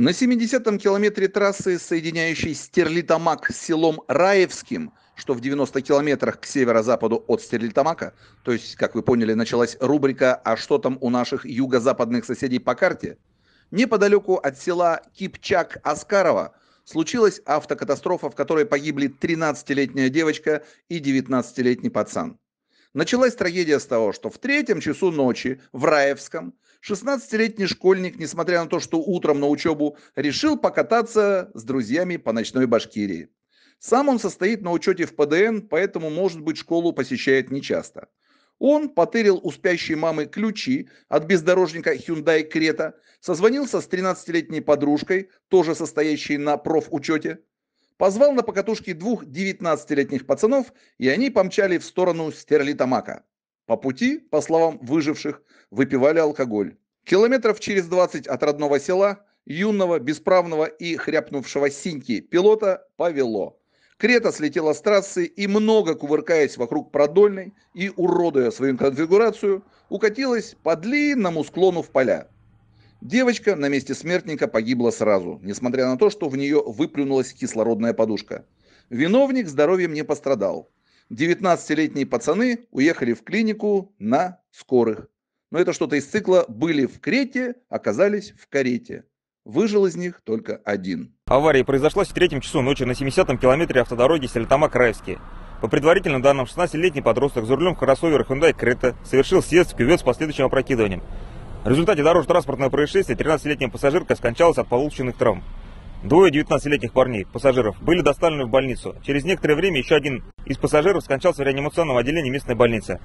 На 70-м километре трассы, соединяющей Стерлитамак с селом Раевским, что в 90 километрах к северо-западу от Стерлитамака, то есть, как вы поняли, началась рубрика «А что там у наших юго-западных соседей по карте?», неподалеку от села Кипчак-Аскарова случилась автокатастрофа, в которой погибли 13-летняя девочка и 19-летний пацан. Началась трагедия с того, что в третьем часу ночи в Раевском 16-летний школьник, несмотря на то, что утром на учебу, решил покататься с друзьями по ночной Башкирии. Сам он состоит на учете в ПДН, поэтому, может быть, школу посещает нечасто. Он потырил у спящей мамы ключи от бездорожника Hyundai Крета, созвонился с 13-летней подружкой, тоже состоящей на профучете, позвал на покатушки двух 19-летних пацанов, и они помчали в сторону Стерлитамака. По пути, по словам выживших, выпивали алкоголь. Километров через 20 от родного села юного, бесправного и хряпнувшего синьки пилота повело. Крета слетела с трассы и, много кувыркаясь вокруг продольной и уродуя свою конфигурацию, укатилась по длинному склону в поля. Девочка на месте смертника погибла сразу, несмотря на то, что в нее выплюнулась кислородная подушка. Виновник здоровьем не пострадал. 19-летние пацаны уехали в клинику на скорых. Но это что-то из цикла «были в Крете, оказались в карете». Выжил из них только один. Авария произошла в третьем часу ночи на 70-м километре автодороги Сельтама-Краевский. По предварительным данным, 16-летний подросток за рулем кроссовера Hyundai Крета совершил съезд в кювет с последующим опрокидыванием. В результате дорожно-транспортного происшествия 13-летняя пассажирка скончалась от полученных травм. Двое 19-летних парней, пассажиров, были доставлены в больницу. Через некоторое время еще один из пассажиров скончался в реанимационном отделении местной больницы.